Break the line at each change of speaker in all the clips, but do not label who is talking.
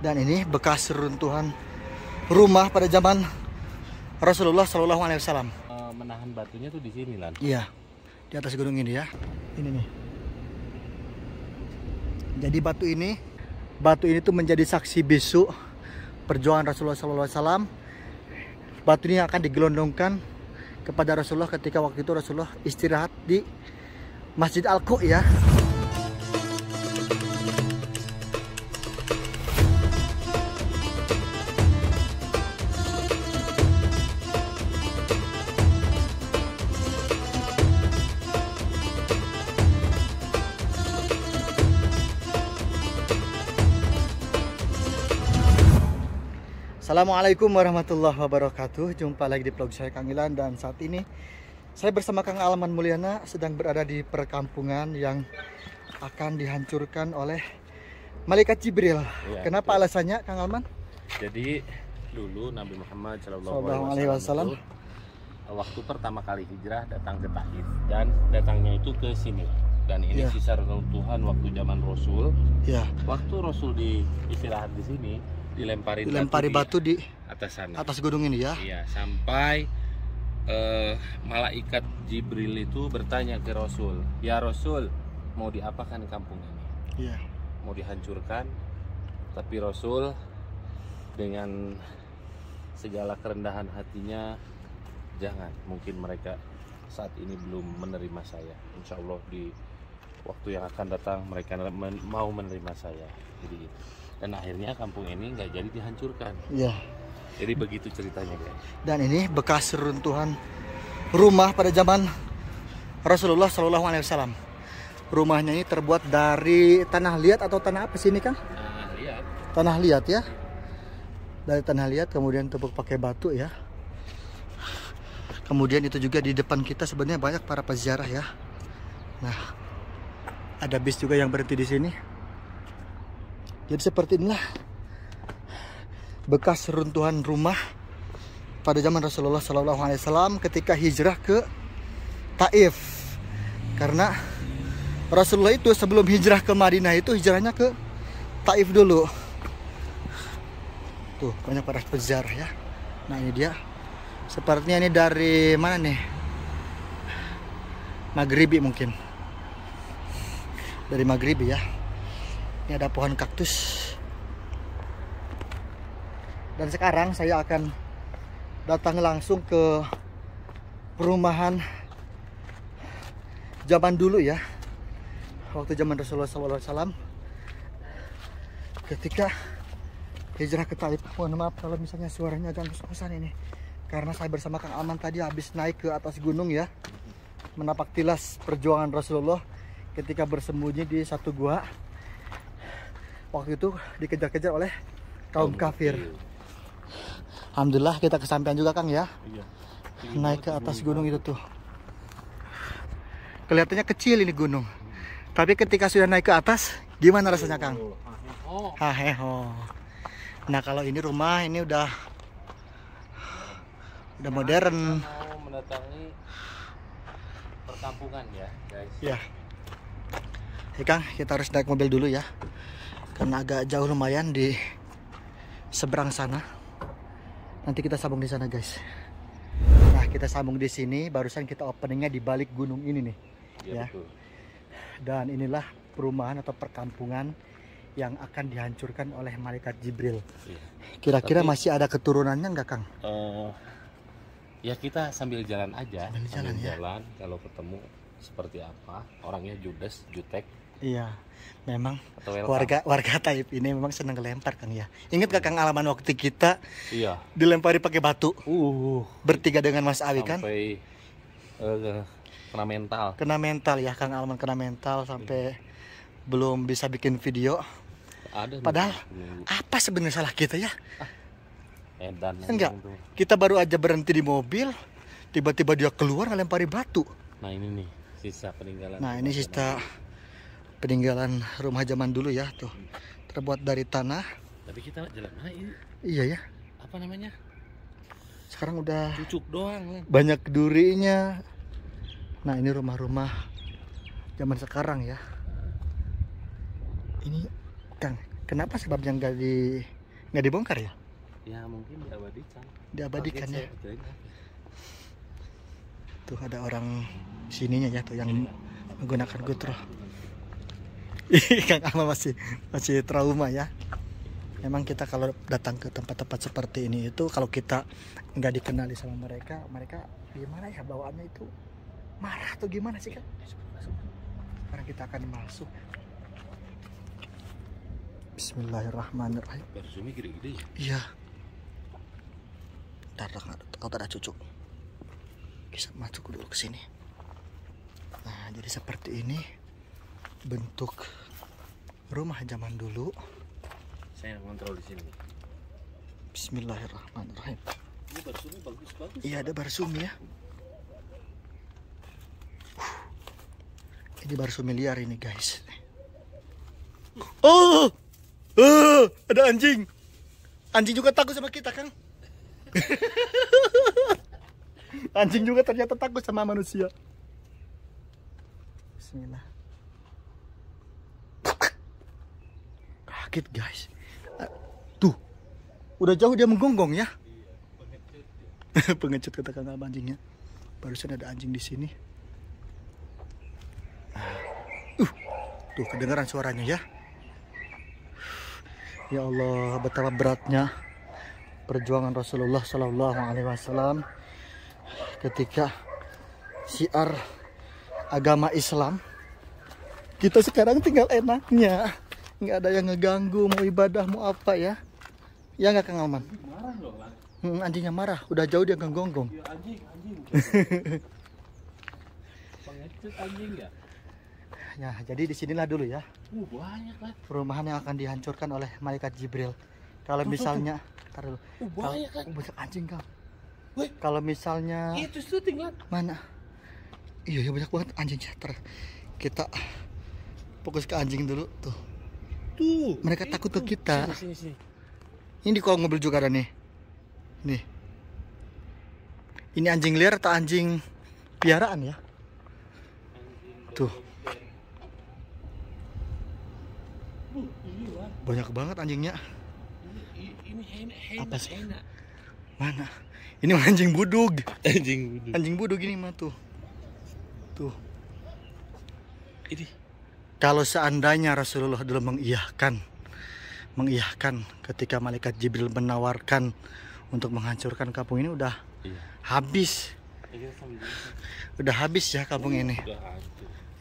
dan ini bekas runtuhan rumah pada zaman Rasulullah Shallallahu Alaihi Wasallam.
Eh, menahan batunya tuh di sini lan.
Iya, di atas gunung ini ya. Ini nih. Jadi batu ini, batu ini tuh menjadi saksi bisu perjuangan Rasulullah Shallallahu Alaihi Wasallam. Batu ini akan digelondongkan kepada Rasulullah ketika waktu itu Rasulullah istirahat di Masjid Al-Qu ya. Assalamualaikum warahmatullahi wabarakatuh Jumpa lagi di vlog saya Kang Ilan Dan saat ini saya bersama Kang Alman Mulyana Sedang berada di perkampungan yang akan dihancurkan oleh Malaikat Jibril ya, Kenapa betul. alasannya Kang Alman?
Jadi dulu Nabi Muhammad Shallallahu Alaihi Wasallam waktu pertama kali hijrah datang ke Taif dan datangnya itu ke sini dan ini yeah. sisa reruntuhan waktu zaman Rasul. Yeah. Waktu Rasul di istirahat di sini, dilempari dilempari batu, batu di, di atas sana atas gunung ini ya iya sampai uh, malaikat Jibril itu bertanya ke Rasul ya Rasul mau diapakan kampung ini iya mau dihancurkan tapi Rasul dengan segala kerendahan hatinya jangan mungkin mereka saat ini belum menerima saya Insya Allah di waktu yang akan datang mereka mau menerima saya jadi gitu dan akhirnya kampung ini nggak jadi dihancurkan. Iya. Jadi begitu ceritanya guys.
Dan ini bekas runtuhan rumah pada zaman Rasulullah Shallallahu Alaihi Wasallam. Rumahnya ini terbuat dari tanah liat atau tanah apa sih ini kang? Tanah liat. Tanah liat ya. Dari tanah liat kemudian tepuk pakai batu ya. Kemudian itu juga di depan kita sebenarnya banyak para peziarah ya. Nah, ada bis juga yang berhenti di sini. Jadi seperti inilah bekas runtuhan rumah pada zaman Rasulullah Alaihi Wasallam ketika hijrah ke Taif. Karena Rasulullah itu sebelum hijrah ke Madinah itu hijrahnya ke Taif dulu. Tuh banyak para pejar ya. Nah ini dia. Sepertinya ini dari mana nih? Maghribi mungkin. Dari Maghribi ya. Ini ada pohon kaktus. Dan sekarang saya akan datang langsung ke perumahan zaman dulu ya. Waktu zaman Rasulullah SAW. Ketika hijrah ke Taif. Mohon maaf kalau misalnya suaranya agak kesusahan ini. Karena saya bersama Kang Aman tadi habis naik ke atas gunung ya. Menapak tilas perjuangan Rasulullah ketika bersembunyi di satu gua waktu itu dikejar-kejar oleh kaum kafir. Alhamdulillah kita kesampaian juga Kang ya. Iya. Naik ke atas gunung itu tuh. Kelihatannya kecil ini gunung. Tapi ketika sudah naik ke atas, gimana rasanya Kang? Oh, Haheho. Nah kalau ini rumah ini udah udah nah, modern.
Mau mendatangi perkampungan ya guys. Ya.
Iya. Kang, kita harus naik mobil dulu ya karena agak jauh lumayan di seberang sana. Nanti kita sambung di sana, guys. Nah, kita sambung di sini. Barusan kita openingnya di balik gunung ini nih, ya. ya. Betul. Dan inilah perumahan atau perkampungan yang akan dihancurkan oleh malaikat Jibril. Iya. Kira-kira ya. masih ada keturunannya nggak, Kang?
Uh, ya kita sambil jalan aja. Sambil, sambil jalan, ya. jalan kalau ketemu seperti apa orangnya judes, jutek
Iya. Memang warga warga Taib ini memang senang ngelempar Kang ya. Ingat gak Kang alaman waktu kita? Iya. Dilempari pakai batu. Uh. Bertiga dengan Mas Awi kan? uh, kena mental. Kena mental ya Kang Alman kena mental sampai uh. belum bisa bikin video. Ada. Padahal nih. apa sebenarnya salah kita ya? Ah, edan. Enggak. Itu. Kita baru aja berhenti di mobil, tiba-tiba dia keluar ngelempari batu.
Nah ini nih sisa peninggalan. Nah ini sisa
peninggalan rumah zaman dulu ya tuh terbuat dari tanah
tapi kita jalan mana ini iya ya apa namanya
sekarang udah cucuk doang ya. banyak durinya nah ini rumah-rumah zaman sekarang ya ini Kang kenapa sebabnya nggak di nggak dibongkar ya
ya mungkin diabadikan diabadikan Oke, ya. ya
tuh ada orang sininya ya tuh yang iya. menggunakan gutro Kang Akmal masih masih trauma ya. Memang kita kalau datang ke tempat-tempat seperti ini itu kalau kita nggak dikenali sama mereka, mereka gimana ya bawaannya itu marah atau gimana sih kan? Karena kita akan masuk. Bismillahirrahmanirrahim. Bersumi gede-gede gitu ya? Iya. Ntar kalau tidak cucuk. Bisa masuk dulu ke sini. Nah, jadi seperti ini bentuk rumah zaman dulu.
Saya kontrol di
sini. Bismillahirrahmanirrahim.
Ini barsumi bagus-bagus. Iya,
ada barsumi ya. Ini barsumi liar ini, guys. Oh! Uh, ada anjing. Anjing juga takut sama kita, Kang. anjing juga ternyata takut sama manusia. Bismillah. sakit guys tuh udah jauh dia menggonggong ya pengecut kata kakak anjingnya barusan ada anjing di sini ah. uh tuh kedengaran suaranya ya ya Allah betapa beratnya perjuangan Rasulullah Shallallahu Alaihi Wasallam ketika siar agama Islam kita sekarang tinggal enaknya nggak ada yang ngeganggu mau ibadah mau apa ya ya nggak kang Alman marah hmm, anjingnya marah udah jauh dia nggonggong ya, anjing anjing
anjing ya
ya jadi disinilah dulu ya uh, perumahan yang akan dihancurkan oleh malaikat Jibril kalau misalnya taruh uh, banyak kan anjing kang kalau misalnya itu syuting lah mana iya, iya banyak banget anjing ter kita fokus ke anjing dulu tuh mereka itu. Iya, takut ke kita. Sini, sini, sini. Ini kok mobil juga ada nih. Nih. Ini anjing liar atau anjing piaraan ya? Tuh. Banyak banget anjingnya. Apa sih? Mana? Ini anjing budug. Anjing budug. Anjing budug ini mah tuh. Tuh. Ini kalau seandainya Rasulullah dulu mengiyahkan mengiyahkan ketika malaikat Jibril menawarkan untuk menghancurkan kampung ini udah iya. habis iya, udah habis ya kampung ini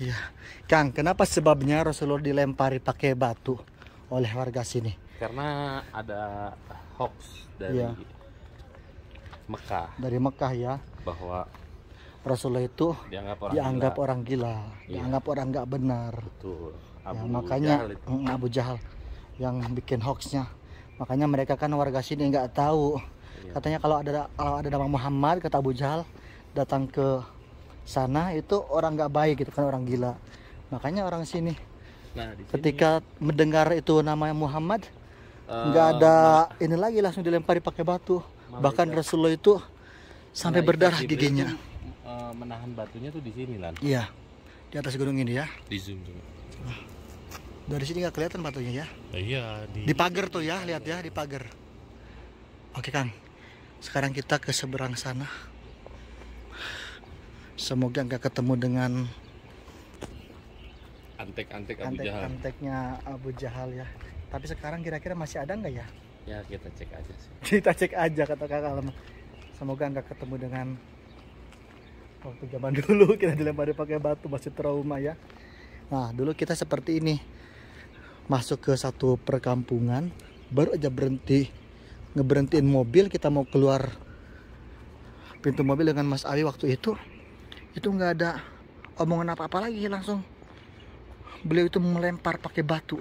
iya Kang kenapa sebabnya Rasulullah dilempari pakai batu oleh warga sini
karena ada hoax dari iya. Mekah
dari Mekah ya bahwa Rasulullah itu dianggap orang dianggap gila, orang gila iya. dianggap orang nggak benar. Betul. Ya, Abu ya, makanya Jahal itu. Mm, Abu Jahal yang bikin hoaxnya. Makanya mereka kan warga sini nggak tahu. Iya. Katanya kalau ada kalau ada nama Muhammad kata Abu Jahal datang ke sana itu orang nggak baik gitu kan orang gila. Makanya orang sini. Nah, di sini ketika mendengar itu namanya Muhammad eh, nggak uh, ada nah. ini lagi langsung dilempari pakai batu. Malaikat. Bahkan ya. Rasulullah itu sampai nah, berdarah giginya
menahan batunya tuh di sini lan iya
di atas gunung ini ya di zoom coba dari sini nggak kelihatan batunya ya nah, iya di, di pagar tuh ya lihat ya di pagar oke kang sekarang kita ke seberang sana semoga nggak ketemu dengan
antek-antek Abu antek, Jahal
anteknya Abu Jahal ya tapi sekarang kira-kira masih ada nggak ya ya kita cek aja sih kita cek aja kata kakak semoga nggak ketemu dengan waktu zaman dulu kita dilempari pakai batu masih trauma ya nah dulu kita seperti ini masuk ke satu perkampungan baru aja berhenti ngeberhentiin mobil kita mau keluar pintu mobil dengan Mas Awi waktu itu itu nggak ada omongan apa-apa lagi langsung beliau itu melempar pakai batu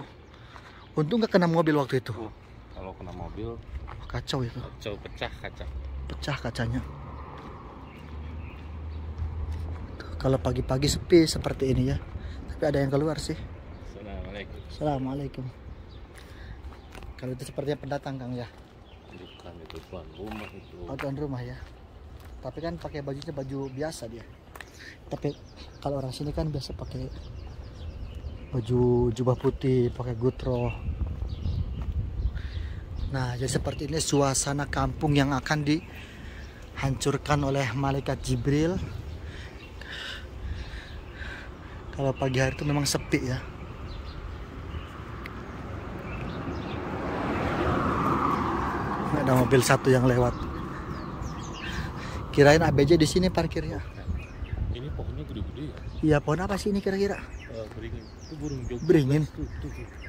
untung nggak kena mobil waktu itu oh, kalau kena mobil kacau itu
kacau pecah kaca
pecah kacanya kalau pagi-pagi sepi seperti ini ya tapi ada yang keluar sih Assalamualaikum Assalamualaikum kalau itu sepertinya pendatang Kang ya bukan itu tuan rumah itu oh, tuan rumah ya tapi kan pakai bajunya baju biasa dia tapi kalau orang sini kan biasa pakai baju jubah putih pakai gutro nah jadi seperti ini suasana kampung yang akan dihancurkan oleh malaikat Jibril kalau pagi hari itu memang sepi ya ada mobil satu yang lewat kirain ABJ di sini parkirnya
ini pohonnya gede-gede ya
iya pohon apa sih ini kira-kira eh, beringin itu burung jogja beringin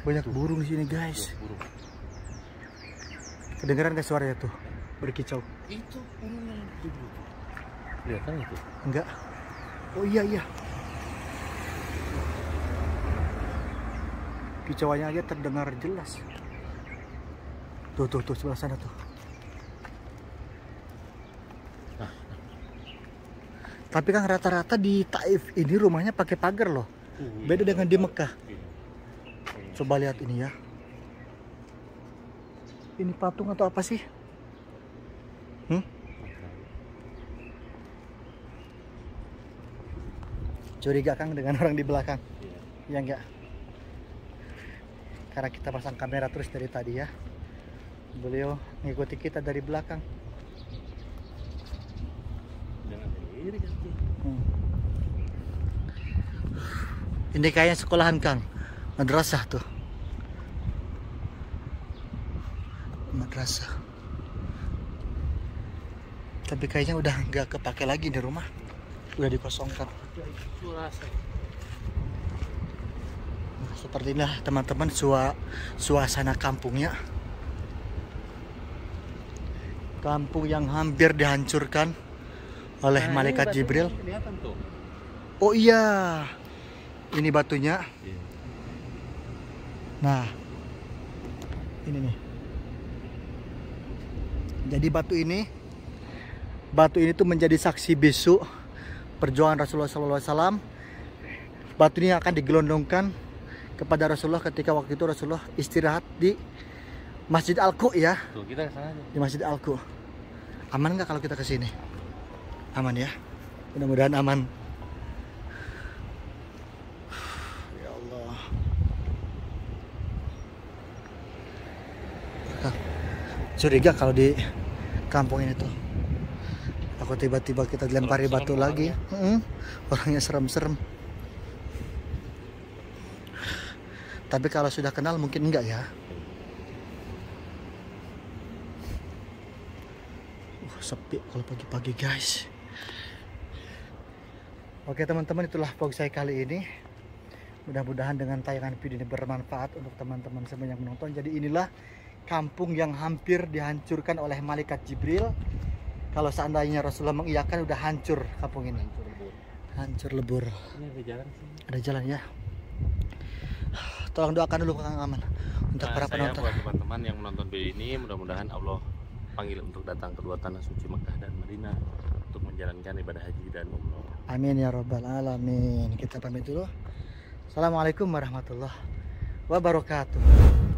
banyak burung di sini guys burung. kedengeran gak suaranya tuh berkicau
itu burung yang gede
kelihatan itu enggak oh iya iya kicauannya aja terdengar jelas tuh tuh tuh sebelah sana tuh tapi kan rata-rata di Taif ini rumahnya pakai pagar loh hmm. beda dengan di Mekah coba lihat ini ya ini patung atau apa sih hmm? curiga Kang dengan orang di belakang iya. ya enggak karena kita pasang kamera terus dari tadi ya beliau mengikuti kita dari belakang kan, hmm. ini kayaknya sekolahan Kang madrasah tuh madrasah tapi kayaknya udah nggak kepake lagi di rumah udah dikosongkan seperti inilah teman-teman sua, suasana kampungnya kampung yang hampir dihancurkan oleh nah, malaikat Jibril oh iya ini batunya iya. nah ini nih jadi batu ini batu ini tuh menjadi saksi bisu perjuangan Rasulullah SAW batu ini akan digelondongkan kepada Rasulullah ketika waktu itu Rasulullah istirahat di Masjid Al-Qu ya. Di Masjid Al-Qu. Aman nggak kalau kita ke sini? Aman ya. Mudah-mudahan aman. Ya Allah. Curiga kalau di kampung ini tuh. Aku tiba-tiba kita dilempari batu lagi. Ya. Orangnya serem-serem. Tapi kalau sudah kenal mungkin enggak ya. Uh, sepi kalau pagi-pagi guys. Oke teman-teman itulah vlog saya kali ini. Mudah-mudahan dengan tayangan video ini bermanfaat untuk teman-teman semua yang menonton. Jadi inilah kampung yang hampir dihancurkan oleh malaikat Jibril. Kalau seandainya Rasulullah mengiyakan udah hancur kampung ini. Hancur lebur. Hancur lebur. Ini ada jalan Ada jalan ya tolong doakan dulu Kang Aman untuk nah, para saya penonton. buat
teman-teman yang menonton video ini mudah-mudahan Allah panggil untuk datang ke dua tanah suci Mekah dan Madinah untuk menjalankan ibadah haji dan umroh.
Amin ya robbal alamin. Kita pamit dulu. Assalamualaikum warahmatullahi wabarakatuh.